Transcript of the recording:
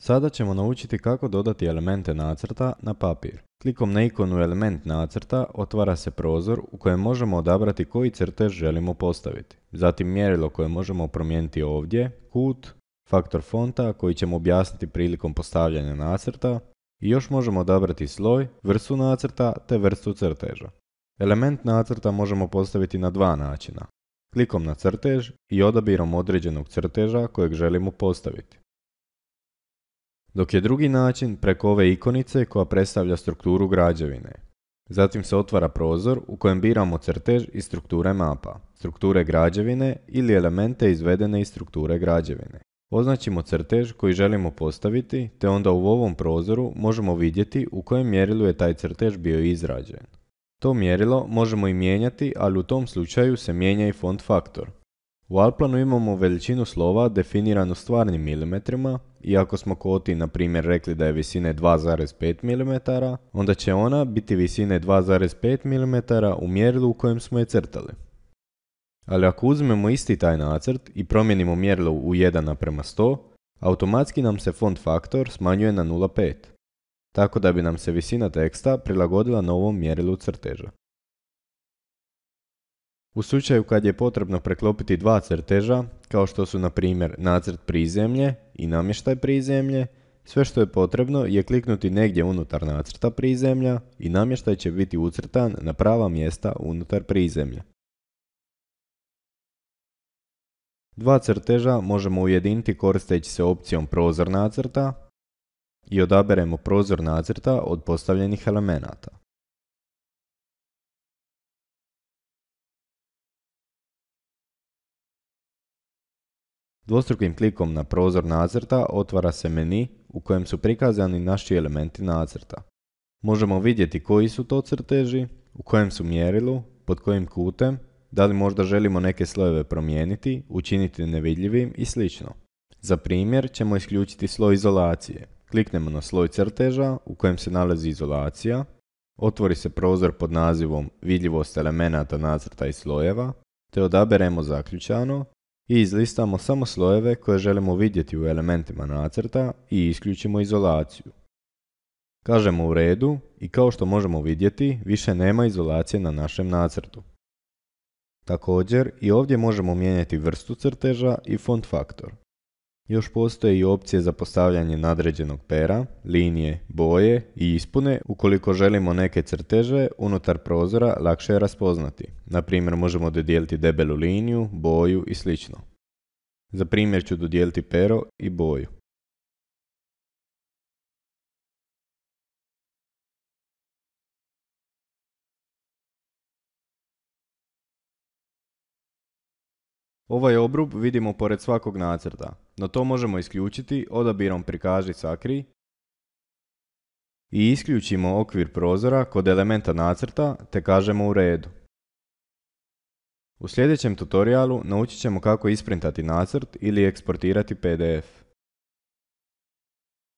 Sada ćemo naučiti kako dodati elemente nacrta na papir. Klikom na ikonu element nacrta otvara se prozor u kojem možemo odabrati koji crtež želimo postaviti. Zatim mjerilo koje možemo promijeniti ovdje, kut, faktor fonta koji ćemo objasniti prilikom postavljanja nacrta i još možemo odabrati sloj, vrstu nacrta te vrstu crteža. Element nacrta možemo postaviti na dva načina. Klikom na crtež i odabirom određenog crteža kojeg želimo postaviti dok je drugi način preko ove ikonice koja predstavlja strukturu građevine. Zatim se otvara prozor u kojem biramo crtež iz strukture mapa, strukture građevine ili elemente izvedene iz strukture građevine. Označimo crtež koji želimo postaviti te onda u ovom prozoru možemo vidjeti u kojem mjerilu je taj crtež bio izrađen. To mjerilo možemo i mijenjati, ali u tom slučaju se mijenja i font faktor. U Alplanu imamo veličinu slova definiranu stvarnim milimetrima, iako smo koti, na primjer, rekli da je visine 2,5 mm, onda će ona biti visine 2,5 mm u mjerilu u kojem smo je crtali. Ali ako uzmemo isti taj nacrt i promijenimo mjerilo u 1 naprema 100, automatski nam se font faktor smanjuje na 0,5, tako da bi nam se visina teksta prilagodila novom mjerilu crteža. U slučaju kad je potrebno preklopiti dva crteža, kao što su na primjer nacrt prizemlje i namještaj prizemlje, sve što je potrebno je kliknuti negdje unutar nacrta prizemlja i namještaj će biti ucrtan na prava mjesta unutar prizemlja. Dva crteža možemo ujediniti koristeći se opcijom prozor nacrta i odaberemo prozor nacrta od postavljenih elemenata. Dvostrukim klikom na prozor nacrta otvara se meni u kojem su prikazani naši elementi nacrta. Možemo vidjeti koji su to crteži, u kojem su mjerilu, pod kojim kutem, da li možda želimo neke slojeve promijeniti, učiniti nevidljivim i sl. Za primjer ćemo isključiti sloj izolacije. Kliknemo na sloj crteža u kojem se nalazi izolacija, otvori se prozor pod nazivom Vidljivost elemenata nacrta i slojeva, te odaberemo zaključano i izlistamo samo slojeve koje želimo vidjeti u elementima nacrta i isključimo izolaciju. Kažemo u redu i kao što možemo vidjeti, više nema izolacije na našem nacrtu. Također i ovdje možemo mijenjati vrstu crteža i font faktor. Još postoje i opcije za postavljanje nadređenog pera, linije, boje i ispune ukoliko želimo neke crteže unutar prozora lakše je raspoznati. Na primjer možemo dodijeliti debelu liniju, boju i sl. Za primjer ću dodijeliti pero i boju. Ovaj obrub vidimo pored svakog nacrta, no to možemo isključiti odabirom prikaži sakri i isključimo okvir prozora kod elementa nacrta te kažemo u redu. U sljedećem tutorialu naučit ćemo kako isprintati nacrt ili eksportirati PDF.